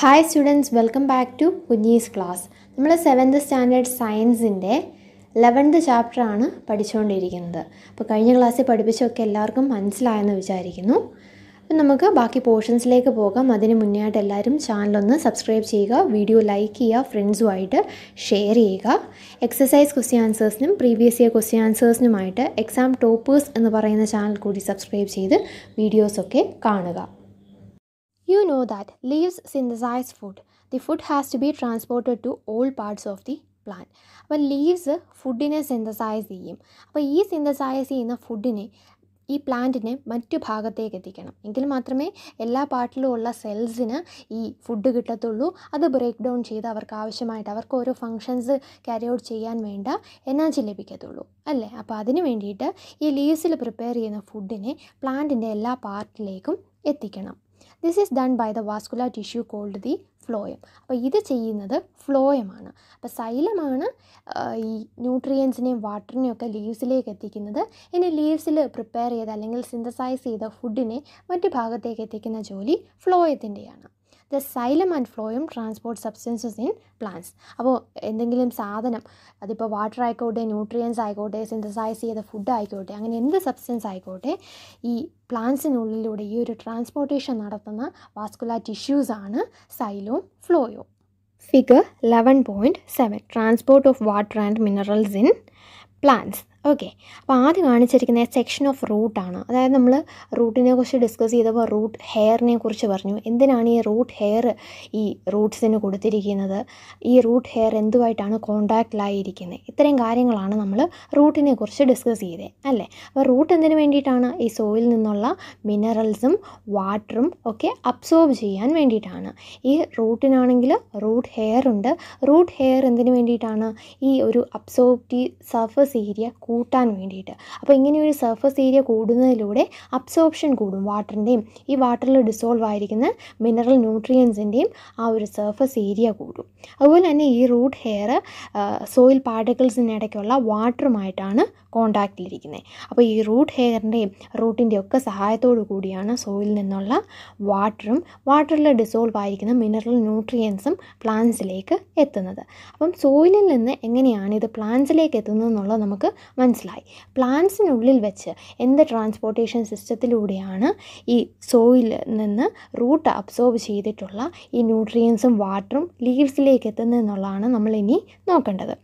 Hi students welcome back to കുഞ്ഞീസ് class നമ്മൾ seventh standard സയൻസിൻ്റെ ലെവൻത്ത് ചാപ്റ്ററാണ് പഠിച്ചുകൊണ്ടിരിക്കുന്നത് അപ്പോൾ കഴിഞ്ഞ ക്ലാസ്സിൽ പഠിപ്പിച്ചൊക്കെ എല്ലാവർക്കും മനസ്സിലായെന്ന് വിചാരിക്കുന്നു അപ്പം നമുക്ക് ബാക്കി പോർഷൻസിലേക്ക് പോകാം അതിന് മുന്നേ ആയിട്ട് എല്ലാവരും ചാനലൊന്ന് സബ്സ്ക്രൈബ് ചെയ്യുക വീഡിയോ ലൈക്ക് ചെയ്യുക ഫ്രണ്ട്സുമായിട്ട് ഷെയർ ചെയ്യുക എക്സസൈസ് ക്വസ്റ്റ്യൻ ആൻസേഴ്സിനും പ്രീവിയസ് ഇയർ ക്വസ്റ്റ്യൻ ആൻസേഴ്സിനുമായിട്ട് എക്സാം ടോപ്പേഴ്സ് എന്ന് പറയുന്ന ചാനൽ കൂടി സബ്സ്ക്രൈബ് ചെയ്ത് വീഡിയോസൊക്കെ കാണുക You know that leaves synthesize food. The food has to be transported to all parts of the plant അപ്പം ലീവ്സ് ഫുഡിനെ സിന്തസൈസ് ചെയ്യും അപ്പോൾ ഈ സിന്തസൈസ് ചെയ്യുന്ന ഫുഡിനെ ഈ പ്ലാന്റിനെ മറ്റു ഭാഗത്തേക്ക് എത്തിക്കണം എങ്കിൽ മാത്രമേ എല്ലാ പാർട്ടിലും ഉള്ള സെൽസിന് ഈ ഫുഡ് കിട്ടത്തുള്ളൂ അത് ബ്രേക്ക് ഡൗൺ ചെയ്ത് അവർക്ക് ആവശ്യമായിട്ട് അവർക്ക് ഓരോ ഫങ്ഷൻസ് ക്യാരി ഔട്ട് ചെയ്യാൻ വേണ്ട എനർജി ലഭിക്കത്തുള്ളൂ അല്ലേ അപ്പോൾ അതിന് വേണ്ടിയിട്ട് ഈ ലീവ്സിൽ പ്രിപ്പയർ ചെയ്യുന്ന ഫുഡിനെ പ്ലാന്റിൻ്റെ എല്ലാ പാർട്ടിലേക്കും എത്തിക്കണം this is done by the vascular tissue called the phloem അപ്പോൾ ഇത് ചെയ്യുന്നത് ഫ്ലോയമാണ് അപ്പോൾ സൈലമാണ് ഈ ന്യൂട്രിയൻസിനെയും വാട്ടറിനെയും ഒക്കെ ലീവ്സിലേക്ക് എത്തിക്കുന്നത് ഇനി ലീവ്സിൽ പ്രിപ്പയർ ചെയ്ത അല്ലെങ്കിൽ സിന്തസൈസ് ചെയ്ത ഫുഡിനെ മറ്റു ഭാഗത്തേക്ക് എത്തിക്കുന്ന ജോലി ഫ്ലോയത്തിൻ്റെയാണ് the xylem and phloem transport substances in plants അപ്പോൾ എന്തെങ്കിലും സാധനം അതിപ്പോൾ വാട്ടർ ആയിക്കോട്ടെ ന്യൂട്രിയൻസ് ആയിക്കോട്ടെ സിന്തസൈസ് ചെയ്ത ഫുഡ് ആയിക്കോട്ടെ അങ്ങനെ എന്ത് സബ്സ്റ്റൻസ് ആയിക്കോട്ടെ ഈ പ്ലാന്റ്സിനുള്ളിലൂടെ ഈ ഒരു ട്രാൻസ്പോർട്ടേഷൻ നടത്തുന്ന വാസ്കുലാർ ആണ് സൈലോ ഫ്ലോയോ figure eleven point seven transport of water and minerals in plants okay അപ്പോൾ ആദ്യം കാണിച്ചിരിക്കുന്ന സെക്ഷൻ ഓഫ് റൂട്ടാണ് അതായത് നമ്മൾ റൂട്ടിനെ കുറിച്ച് ഡിസ്കസ് ചെയ്തപ്പോൾ റൂട്ട് ഹെയറിനെ കുറിച്ച് പറഞ്ഞു എന്തിനാണ് ഈ റൂട്ട് ഹെയർ ഈ റൂട്ട്സിന് കൊടുത്തിരിക്കുന്നത് ഈ റൂട്ട് ഹെയർ എന്തുമായിട്ടാണ് കോണ്ടാക്റ്റിലായിരിക്കുന്നത് ഇത്രയും കാര്യങ്ങളാണ് നമ്മൾ റൂട്ടിനെ കുറിച്ച് ഡിസ്കസ് ചെയ്തത് അല്ലേ അപ്പോൾ റൂട്ട് എന്തിനു വേണ്ടിയിട്ടാണ് ഈ സോയിൽ നിന്നുള്ള മിനറൽസും വാട്ടറും ഒക്കെ അബ്സോർബ് ചെയ്യാൻ വേണ്ടിയിട്ടാണ് ഈ റൂട്ടിനാണെങ്കിൽ റൂട്ട് ഹെയർ ഉണ്ട് റൂട്ട് ഹെയർ എന്തിനു വേണ്ടിയിട്ടാണ് ഈ ഒരു അബ്സോർബ്റ്റി സർഫസ് സർഫസ് ഏരിയ കൂട്ടാൻ വേണ്ടിയിട്ട് അപ്പോൾ ഇങ്ങനെ ഒരു സർഫസ് ഏരിയ കൂടുന്നതിലൂടെ അബ്സോർപ്ഷൻ കൂടും വാട്ടറിൻ്റെയും ഈ വാട്ടറിൽ ഡിസോൾവ് ആയിരിക്കുന്ന മിനറൽ ന്യൂട്രിയൻസിൻ്റെയും ആ ഒരു സർഫസ് ഏരിയ കൂടും അതുപോലെ തന്നെ ഈ റൂട്ട് ഹെയർ സോയിൽ പാർട്ടിക്കിൾസിനിടയ്ക്കുള്ള വാട്ടറുമായിട്ടാണ് കോണ്ടാക്റ്റിലിരിക്കുന്നത് അപ്പോൾ ഈ റൂട്ട് ഹെയറിൻ്റെയും റൂട്ടിൻ്റെയും ഒക്കെ സഹായത്തോടു കൂടിയാണ് സോയിൽ നിന്നുള്ള വാട്ടറും വാട്ടറിൽ ഡിസോൾവ് ആയിരിക്കുന്ന മിനറൽ ന്യൂട്രിയൻസും പ്ലാന്റ്സിലേക്ക് എത്തുന്നത് അപ്പം സോയിലിൽ നിന്ന് എങ്ങനെയാണ് ഇത് പ്ലാന്റ്സിലേക്ക് എത്തുന്നത് അപ്പോൾ നമുക്ക് മനസ്സിലായി പ്ലാന്റ്സിനുള്ളിൽ വെച്ച് എന്ത് ട്രാൻസ്പോർട്ടേഷൻ സിസ്റ്റത്തിലൂടെയാണ് ഈ സോയിൽ നിന്ന് റൂട്ട് അബ്സോർബ് ചെയ്തിട്ടുള്ള ഈ ന്യൂട്രിയൻസും വാട്ടറും ലീവ്സിലേക്ക് എത്തുന്നതെന്നുള്ളതാണ് നമ്മൾ ഇനി നോക്കേണ്ടത്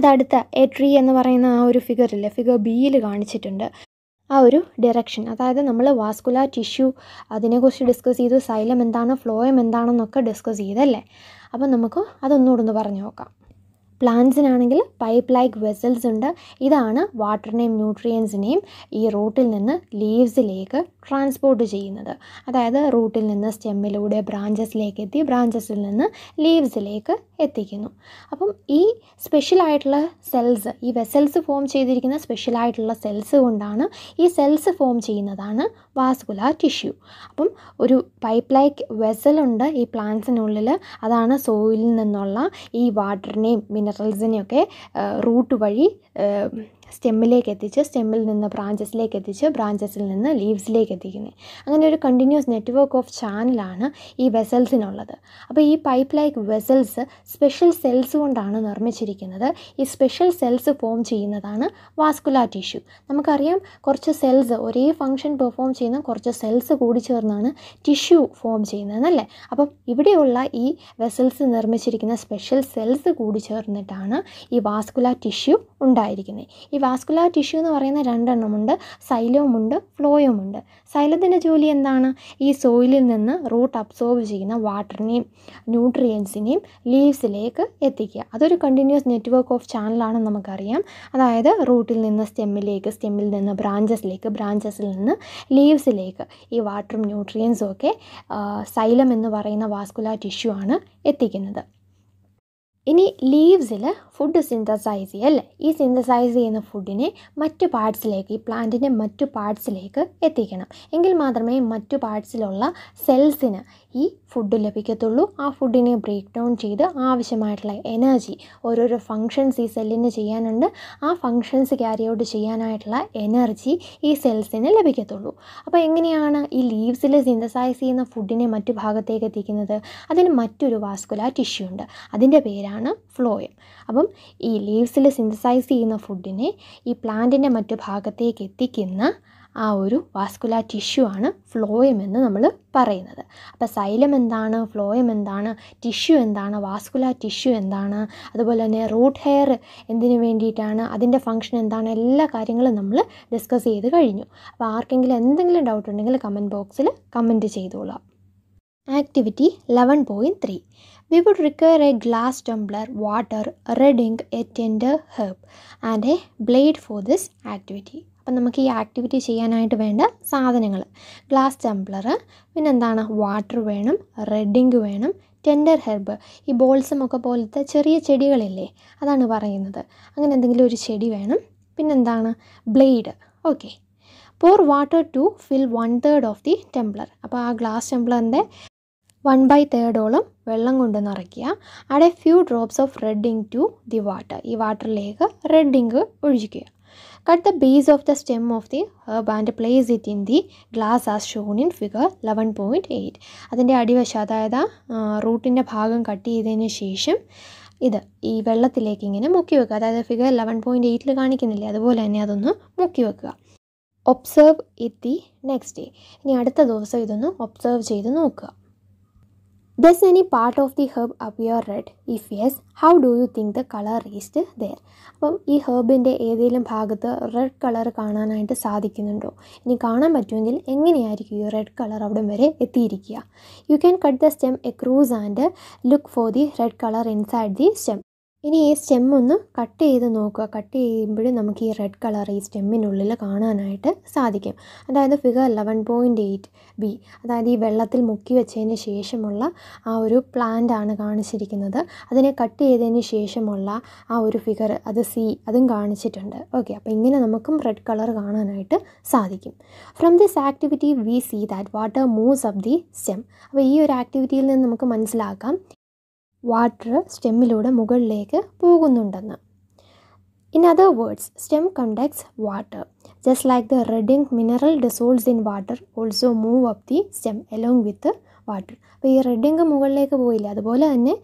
അതടുത്ത എ ട്രീ എന്ന് പറയുന്ന ആ ഒരു ഫിഗറില്ലേ ഫിഗർ ബിയിൽ കാണിച്ചിട്ടുണ്ട് ആ ഒരു ഡയറക്ഷൻ അതായത് നമ്മൾ വാസ്കുലാർ ടിഷ്യൂ അതിനെക്കുറിച്ച് ഡിസ്കസ് ചെയ്തു സൈലം എന്താണ് ഫ്ലോയം എന്താണെന്നൊക്കെ ഡിസ്കസ് ചെയ്തല്ലേ അപ്പം നമുക്ക് അതൊന്നുകൂടെ ഒന്ന് പറഞ്ഞു നോക്കാം പ്ലാന്റ്സിനാണെങ്കിൽ പൈപ്പ് ലൈക്ക് വെസൽസ് ഉണ്ട് ഇതാണ് വാട്ടറിനെയും ന്യൂട്രിയൻസിനെയും ഈ റൂട്ടിൽ നിന്ന് ലീവ്സിലേക്ക് ട്രാൻസ്പോർട്ട് ചെയ്യുന്നത് അതായത് റൂട്ടിൽ നിന്ന് സ്റ്റെമ്മിലൂടെ ബ്രാഞ്ചസിലേക്ക് എത്തി ബ്രാഞ്ചസിൽ നിന്ന് ലീവ്സിലേക്ക് എത്തിക്കുന്നു അപ്പം ഈ സ്പെഷ്യൽ ആയിട്ടുള്ള സെൽസ് ഈ വെസൽസ് ഫോം ചെയ്തിരിക്കുന്ന ആയിട്ടുള്ള സെൽസ് കൊണ്ടാണ് ഈ സെൽസ് ഫോം ചെയ്യുന്നതാണ് വാസ്കുലാർ ടിഷ്യൂ അപ്പം ഒരു പൈപ്പ് ലൈക്ക് വെസലുണ്ട് ഈ പ്ലാന്റ്സിനുള്ളിൽ അതാണ് സോയിലിൽ നിന്നുള്ള ഈ വാട്ടറിനെയും മിനറൽസിനെയൊക്കെ റൂട്ട് വഴി സ്റ്റെമ്മിലേക്ക് എത്തിച്ച് സ്റ്റെമ്മിൽ നിന്ന് ബ്രാഞ്ചസിലേക്ക് എത്തിച്ച് ബ്രാഞ്ചസിൽ നിന്ന് ലീവ്സിലേക്ക് എത്തിക്കുന്നത് അങ്ങനെ ഒരു കണ്ടിന്യൂസ് നെറ്റ്വർക്ക് ഓഫ് ചാനലാണ് ഈ വെസൽസിനുള്ളത് അപ്പോൾ ഈ pipe like vessels special cells കൊണ്ടാണ് നിർമ്മിച്ചിരിക്കുന്നത് ഈ സ്പെഷ്യൽ സെൽസ് ഫോം ചെയ്യുന്നതാണ് വാസ്കുലാർ ടിഷ്യൂ നമുക്കറിയാം കുറച്ച് സെൽസ് ഒരേ ഫംഗ്ഷൻ പെർഫോം ചെയ്യുന്ന കുറച്ച് സെൽസ് കൂടി ചേർന്നാണ് ടിഷ്യൂ ഫോം ചെയ്യുന്നതെന്നല്ലേ അപ്പം ഇവിടെയുള്ള ഈ വെസൽസ് നിർമ്മിച്ചിരിക്കുന്ന സ്പെഷ്യൽ സെൽസ് കൂടി ചേർന്നിട്ടാണ് ഈ വാസ്കുലാർ ടിഷ്യൂ ഉണ്ടായിരിക്കുന്നത് ഈ വാസ്കുലാർ ടിഷ്യൂ എന്ന് പറയുന്ന രണ്ടെണ്ണമുണ്ട് സൈലവുമുണ്ട് ഫ്ലോയുമുണ്ട് സൈലത്തിൻ്റെ ജോലി എന്താണ് ഈ സോയിലിൽ നിന്ന് റൂട്ട് അബ്സോർബ് ചെയ്യുന്ന വാട്ടറിനെയും ന്യൂട്രിയൻസിനെയും ലീവ്സിലേക്ക് എത്തിക്കുക അതൊരു കണ്ടിന്യൂസ് നെറ്റ്വർക്ക് ഓഫ് ചാനലാണെന്ന് നമുക്കറിയാം അതായത് റൂട്ടിൽ നിന്ന് സ്റ്റെമ്മിലേക്ക് സ്റ്റെമ്മിൽ നിന്ന് ബ്രാഞ്ചസിലേക്ക് ബ്രാഞ്ചസിൽ നിന്ന് ലീവ്സിലേക്ക് ഈ വാട്ടറും ന്യൂട്രിയൻസും ഒക്കെ സൈലം എന്ന് പറയുന്ന വാസ്കുലാർ ടിഷ്യൂ ആണ് എത്തിക്കുന്നത് ഇനി ലീവ്സിൽ ഫുഡ് സിന്തസൈസ് ചെയ്യല്ലേ ഈ സിന്തസൈസ് ചെയ്യുന്ന ഫുഡിനെ മറ്റു പാർട്സിലേക്ക് ഈ പ്ലാന്റിൻ്റെ മറ്റു പാർട്സിലേക്ക് എത്തിക്കണം എങ്കിൽ മാത്രമേ മറ്റു പാർട്സിലുള്ള സെൽസിന് ഈ ഫുഡ് ലഭിക്കത്തുള്ളൂ ആ ഫുഡിനെ ബ്രേക്ക് ഡൗൺ ചെയ്ത് ആവശ്യമായിട്ടുള്ള എനർജി ഓരോരോ ഫങ്ഷൻസ് ഈ സെല്ലിന് ചെയ്യാനുണ്ട് ആ ഫങ്ഷൻസ് ക്യാരി ഔട്ട് ചെയ്യാനായിട്ടുള്ള എനർജി ഈ സെൽസിന് ലഭിക്കത്തുള്ളൂ അപ്പോൾ എങ്ങനെയാണ് ഈ ലീവ്സിൽ സിന്തസൈസ് ചെയ്യുന്ന ഫുഡിനെ മറ്റു ഭാഗത്തേക്ക് എത്തിക്കുന്നത് അതിന് മറ്റൊരു വാസ്കുലാർ ടിഷ്യൂ ഉണ്ട് അതിൻ്റെ പേരാണ് ആണ് ഫ്ലോയം അപ്പം ഈ ലീവ്സിൽ സിന്തസൈസ് ചെയ്യുന്ന ഫുഡിനെ ഈ പ്ലാന്റിൻ്റെ മറ്റു ഭാഗത്തേക്ക് എത്തിക്കുന്ന ആ ഒരു വാസ്കുലാർ ടിഷ്യൂ ആണ് ഫ്ലോയം എന്ന് നമ്മൾ പറയുന്നത് അപ്പോൾ സൈലം എന്താണ് ഫ്ലോയം എന്താണ് ടിഷ്യൂ എന്താണ് വാസ്കുലാർ ടിഷ്യൂ എന്താണ് അതുപോലെ തന്നെ റൂട്ട് ഹെയർ എന്തിനു വേണ്ടിയിട്ടാണ് അതിൻ്റെ ഫങ്ഷൻ എന്താണ് എല്ലാ കാര്യങ്ങളും നമ്മൾ ഡിസ്കസ് ചെയ്ത് കഴിഞ്ഞു അപ്പോൾ ആർക്കെങ്കിലും എന്തെങ്കിലും ഡൗട്ട് ഉണ്ടെങ്കിൽ കമൻറ്റ് ബോക്സിൽ കമൻറ്റ് ചെയ്തോളാം activity eleven point three we would require a glass tumbler water red ink a tender herb and a blade for this activity അപ്പം നമുക്ക് ഈ ആക്ടിവിറ്റി ചെയ്യാനായിട്ട് വേണ്ട സാധനങ്ങൾ ഗ്ലാസ് ടംബ്ലർ പിന്നെ എന്താണ് വാട്ടർ വേണം റെഡിങ് വേണം ടെൻഡർ ഹെർബ് ഈ ബോൾസും ഒക്കെ പോലത്തെ ചെറിയ ചെടികളില്ലേ അതാണ് പറയുന്നത് അങ്ങനെ എന്തെങ്കിലും ഒരു ചെടി വേണം പിന്നെന്താണ് blade okay pour water to fill one third of the tumbler അപ്പോൾ ആ ഗ്ലാസ് ടെംപ്ലറിൻ്റെ ബൈ തേർഡോളം വെള്ളം കൊണ്ട് നിറയ്ക്കുക a few drops of red ink to the water ഈ വാട്ടറിലേക്ക് റെഡിങ് ഒഴിക്കുക cut the base of the stem of the herb and place it in the glass as shown in figure eleven point eight അതിൻ്റെ അടിവശം അതായത് റൂട്ടിൻ്റെ ഭാഗം cut ചെയ്തതിന് ശേഷം ഇത് ഈ വെള്ളത്തിലേക്ക് ഇങ്ങനെ മുക്കി വെക്കുക അതായത് ഫിഗർ ലെവൻ പോയിൻറ്റ് എയ്റ്റിൽ കാണിക്കുന്നില്ലേ അതുപോലെ തന്നെ അതൊന്ന് മുക്കി വെക്കുക observe it the next day ഇനി അടുത്ത ദിവസം ഇതൊന്ന് ഒബ്സേർവ് ചെയ്ത് നോക്കുക Does any part of the herb appear red? If yes, how do you think the color is there? അപ്പം ഈ ഹെർബിൻ്റെ ഏതെങ്കിലും ഭാഗത്ത് റെഡ് കളർ കാണാനായിട്ട് സാധിക്കുന്നുണ്ടോ ഇനി കാണാൻ പറ്റുമെങ്കിൽ എങ്ങനെയായിരിക്കും ഈ റെഡ് കളർ അവിടം വരെ എത്തിയിരിക്കുക you can cut the stem cross and look for the red colour inside the stem ഇനി ഈ സ്റ്റെം ഒന്ന് കട്ട് ചെയ്ത് നോക്കുക കട്ട് ചെയ്യുമ്പോഴും നമുക്ക് ഈ റെഡ് കളർ ഈ സ്റ്റെമ്മിനുള്ളിൽ കാണാനായിട്ട് സാധിക്കും അതായത് figure eleven point eight B അതായത് ഈ വെള്ളത്തിൽ മുക്കി വെച്ചതിന് ശേഷമുള്ള ആ ഒരു പ്ലാന്റ് ആണ് കാണിച്ചിരിക്കുന്നത് അതിനെ കട്ട് ചെയ്തതിന് ശേഷമുള്ള ആ ഒരു ഫിഗർ അത് സി അതും കാണിച്ചിട്ടുണ്ട് ഓക്കെ അപ്പോൾ ഇങ്ങനെ നമുക്കും റെഡ് കളർ കാണാനായിട്ട് സാധിക്കും from this activity we see that water moves of the stem അപ്പോൾ ഈ ഒരു ആക്ടിവിറ്റിയിൽ നിന്ന് നമുക്ക് മനസ്സിലാക്കാം വാട്ടർ സ്റ്റെമ്മിലൂടെ മുകളിലേക്ക് പോകുന്നുണ്ടെന്ന് in other words stem conducts water just like the red ink mineral dissolves in water also move up the stem along with water അപ്പോൾ ഈ റെഡിങ് മുകളിലേക്ക് പോയില്ല അതുപോലെ തന്നെ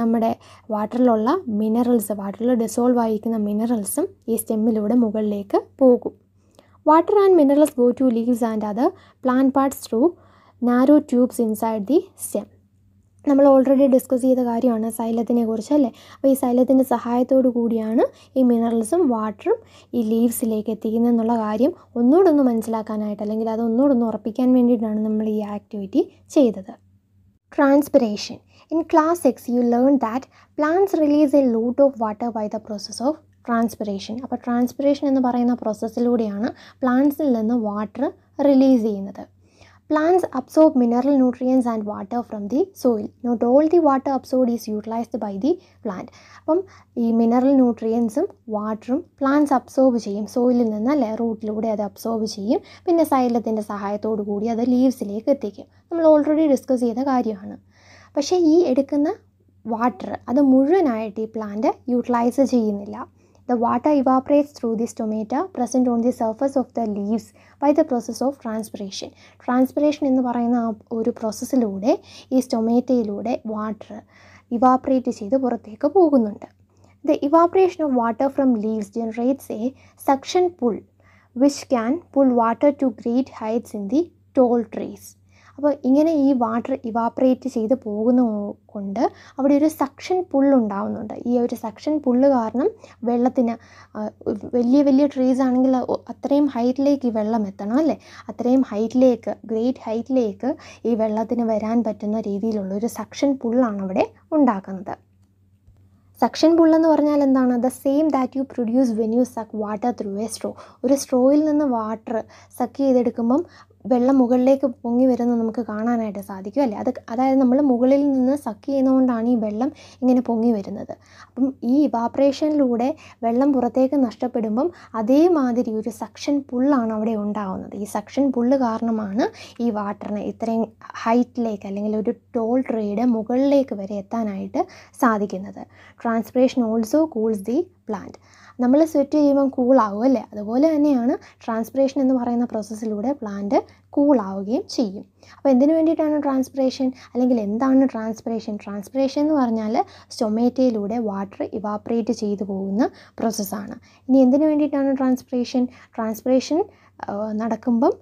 നമ്മുടെ വാട്ടറിലുള്ള മിനറൽസ് വാട്ടറിൽ ഡിസോൾവ് ആയിരിക്കുന്ന മിനറൽസും ഈ സ്റ്റെമ്മിലൂടെ മുകളിലേക്ക് പോകും water and minerals go to leaves and other plant parts through narrow tubes inside the stem നമ്മൾ ഓൾറെഡി ഡിസ്കസ് ചെയ്ത കാര്യമാണ് സൈലത്തിനെ കുറിച്ച് അല്ലേ അപ്പോൾ ഈ സൈലത്തിൻ്റെ സഹായത്തോടു കൂടിയാണ് ഈ മിനറൽസും വാട്ടറും ഈ ലീവ്സിലേക്ക് എത്തിക്കുന്നത് എന്നുള്ള കാര്യം ഒന്നുകൂടൊന്ന് മനസ്സിലാക്കാനായിട്ട് അല്ലെങ്കിൽ അത് ഒന്നുകൂടൊന്ന് ഉറപ്പിക്കാൻ വേണ്ടിയിട്ടാണ് നമ്മൾ ഈ ആക്ടിവിറ്റി ചെയ്തത് transpiration in class six you learn that plants release a lot of water by the process of transpiration അപ്പോൾ ട്രാൻസ്പിറേഷൻ എന്ന് പറയുന്ന പ്രോസസ്സിലൂടെയാണ് പ്ലാന്റ്സിൽ നിന്ന് വാട്ടർ റിലീസ് ചെയ്യുന്നത് Plants absorb mineral nutrients and water from the soil. Not all the water absorbed is utilized by the plant. അപ്പം ഈ mineral ന്യൂട്രിയൻസും വാട്ടറും പ്ലാന്റ്സ് അബ്സോർബ് ചെയ്യും സോയിലിൽ നിന്ന് അല്ലെ റൂട്ടിലൂടെ അത് അബ്സോർബ് ചെയ്യും പിന്നെ സൈലത്തിൻ്റെ സഹായത്തോടു കൂടി അത് ലീവ്സിലേക്ക് എത്തിക്കും നമ്മൾ ഓൾറെഡി ഡിസ്കസ് ചെയ്ത കാര്യമാണ് പക്ഷേ ഈ എടുക്കുന്ന വാട്ടർ അത് മുഴുവനായിട്ട് ഈ പ്ലാന്റ് യൂട്ടിലൈസ് ചെയ്യുന്നില്ല The water evaporates through the stomata present on the surface of the leaves by the process of transpiration. Transpiration എന്ന് പറയുന്ന ആ ഒരു പ്രോസസ്സിലൂടെ ഈ സ്റ്റൊമേറ്റയിലൂടെ വാട്ടർ ഇവാപ്രേറ്റ് ചെയ്ത് പുറത്തേക്ക് പോകുന്നുണ്ട് the evaporation of water from leaves generates a suction pull which can pull water to great heights in the tall trees അപ്പോൾ ഇങ്ങനെ ഈ വാട്ടർ ഇവാപ്രേറ്റ് ചെയ്ത് പോകുന്ന കൊണ്ട് അവിടെ ഒരു സക്ഷൻ പുള്ളുണ്ടാവുന്നുണ്ട് ഈ ഒരു സക്ഷൻ പുള്ള് കാരണം വെള്ളത്തിന് വലിയ വലിയ ട്രീസ് ആണെങ്കിൽ അത്രയും ഹൈറ്റിലേക്ക് ഈ വെള്ളം എത്തണം അല്ലേ അത്രയും ഹൈറ്റിലേക്ക് ഗ്രേറ്റ് ഹൈറ്റിലേക്ക് ഈ വെള്ളത്തിന് വരാൻ പറ്റുന്ന രീതിയിലുള്ള ഒരു സക്ഷൻ പുള്ളാണ് അവിടെ ഉണ്ടാക്കുന്നത് സക്ഷൻ പുള്ളെന്ന് പറഞ്ഞാൽ എന്താണ് the same that you produce when you suck water through a straw ഒരു സ്ട്രോയിൽ നിന്ന് വാട്ടർ സക്ക് ചെയ്തെടുക്കുമ്പം വെള്ളം മുകളിലേക്ക് പൊങ്ങി വരുന്നത് നമുക്ക് കാണാനായിട്ട് സാധിക്കും അല്ലേ അത് അതായത് നമ്മൾ മുകളിൽ നിന്ന് സക്ക് ചെയ്യുന്നതുകൊണ്ടാണ് ഈ വെള്ളം ഇങ്ങനെ പൊങ്ങി വരുന്നത് അപ്പം ഈ ഇവാപ്രേഷനിലൂടെ വെള്ളം പുറത്തേക്ക് നഷ്ടപ്പെടുമ്പം അതേമാതിരി ഒരു സക്ഷൻ പുള്ളാണ് അവിടെ ഉണ്ടാകുന്നത് ഈ സക്ഷൻ പുള്ള് കാരണമാണ് ഈ വാട്ടറിനെ ഇത്രയും ഹൈറ്റിലേക്ക് അല്ലെങ്കിൽ ഒരു ടോൾ ട്രേയുടെ മുകളിലേക്ക് വരെ എത്താനായിട്ട് സാധിക്കുന്നത് transpiration also cools the plant നമ്മൾ സ്വെറ്റ് ചെയ്യുമ്പം കൂളാവും അല്ലേ അതുപോലെ തന്നെയാണ് ട്രാൻസ്പിറേഷൻ എന്ന് പറയുന്ന പ്രോസസ്സിലൂടെ പ്ലാന്റ് കൂളാവുകയും ചെയ്യും അപ്പോൾ എന്തിനു വേണ്ടിയിട്ടാണ് ട്രാൻസ്പിറേഷൻ അല്ലെങ്കിൽ എന്താണ് ട്രാൻസ്പിറേഷൻ ട്രാൻസ്പിറേഷൻ എന്ന് പറഞ്ഞാൽ സ്റ്റൊമേറ്റയിലൂടെ വാട്ടർ ഇവാപ്രേറ്റ് ചെയ്തു പോകുന്ന പ്രോസസ്സാണ് ഇനി എന്തിനു വേണ്ടിയിട്ടാണ് ട്രാൻസ്പിറേഷൻ ട്രാൻസ്പിറേഷൻ നടക്കുമ്പം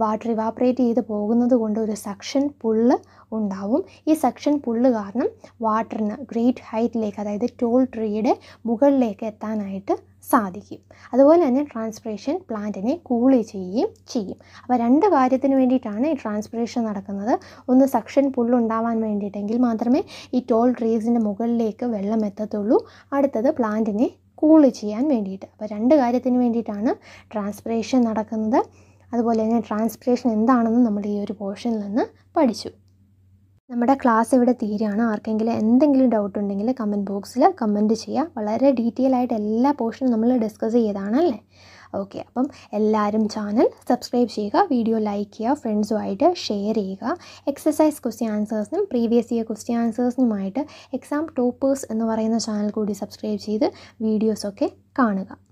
വാട്ടർ ഇവാപ്രേറ്റ് ചെയ്ത് പോകുന്നത് കൊണ്ട് ഒരു സക്ഷൻ പുള്ള് ഉണ്ടാവും ഈ സക്ഷൻ പുള്ള് കാരണം വാട്ടറിന് ഗ്രേറ്റ് ഹൈറ്റിലേക്ക് അതായത് ടോൾ ട്രീയുടെ മുകളിലേക്ക് എത്താനായിട്ട് സാധിക്കും അതുപോലെ തന്നെ ട്രാൻസ്പിറേഷൻ പ്ലാന്റിനെ കൂൾ ചെയ്യുകയും ചെയ്യും അപ്പോൾ രണ്ട് കാര്യത്തിന് വേണ്ടിയിട്ടാണ് ഈ ട്രാൻസ്പിറേഷൻ നടക്കുന്നത് ഒന്ന് സക്ഷൻ ഉണ്ടാവാൻ വേണ്ടിയിട്ടെങ്കിൽ മാത്രമേ ഈ ടോൾ ട്രീസിൻ്റെ മുകളിലേക്ക് വെള്ളം എത്തത്തുള്ളൂ അടുത്തത് പ്ലാന്റിനെ കൂള് ചെയ്യാൻ വേണ്ടിയിട്ട് അപ്പോൾ രണ്ട് കാര്യത്തിന് വേണ്ടിയിട്ടാണ് ട്രാൻസ്പിറേഷൻ നടക്കുന്നത് അതുപോലെ തന്നെ ട്രാൻസ്പിറേഷൻ എന്താണെന്ന് നമ്മൾ ഈ ഒരു പോർഷനിൽ നിന്ന് പഠിച്ചു നമ്മുടെ ക്ലാസ് ഇവിടെ തീരുകയാണ് ആർക്കെങ്കിലും എന്തെങ്കിലും ഡൗട്ട് ഉണ്ടെങ്കിൽ കമൻറ്റ് ബോക്സിൽ കമൻറ്റ് ചെയ്യുക വളരെ ഡീറ്റെയിൽ ആയിട്ട് എല്ലാ പോർഷനും നമ്മൾ ഡിസ്കസ് ചെയ്തതാണല്ലേ ഓക്കെ അപ്പം എല്ലാവരും ചാനൽ സബ്സ്ക്രൈബ് ചെയ്യുക വീഡിയോ ലൈക്ക് ചെയ്യുക ഫ്രണ്ട്സുമായിട്ട് ഷെയർ ചെയ്യുക എക്സസൈസ് ക്വസ്റ്റ്യൻ ആൻസേഴ്സിനും പ്രീവിയസ് ഇയർ ക്വസ്റ്റ്യൻ ആൻസേഴ്സിനുമായിട്ട് എക്സാം ടോപ്പേഴ്സ് എന്ന് പറയുന്ന ചാനൽ കൂടി സബ്സ്ക്രൈബ് ചെയ്ത് വീഡിയോസൊക്കെ കാണുക